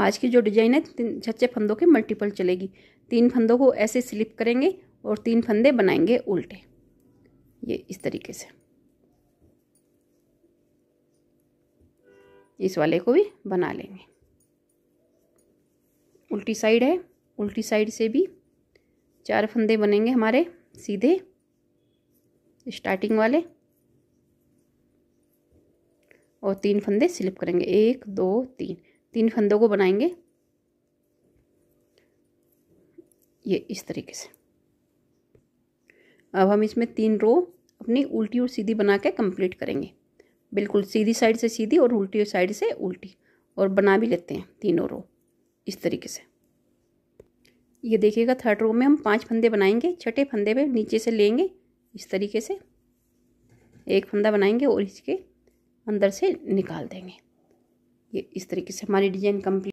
आज की जो डिजाइन है तीन छच्चे फंदों के मल्टीपल चलेगी तीन फंदों को ऐसे स्लिप करेंगे और तीन फंदे बनाएंगे उल्टे ये इस तरीके से इस वाले को भी बना लेंगे उल्टी साइड है उल्टी साइड से भी चार फंदे बनेंगे हमारे सीधे स्टार्टिंग वाले और तीन फंदे स्लिप करेंगे एक दो तीन तीन फंदों को बनाएंगे ये इस तरीके से अब हम इसमें तीन रो अपनी उल्टी और सीधी बना के कम्प्लीट करेंगे बिल्कुल सीधी साइड से सीधी और उल्टी साइड से उल्टी और बना भी लेते हैं तीनों रो इस तरीके से ये देखिएगा थर्ड रो में हम पांच फंदे बनाएंगे छठे फंदे में नीचे से लेंगे इस तरीके से एक फंदा बनाएंगे और इसके अंदर से निकाल देंगे ये इस तरीके से हमारी डिज़ाइन कंप्लीट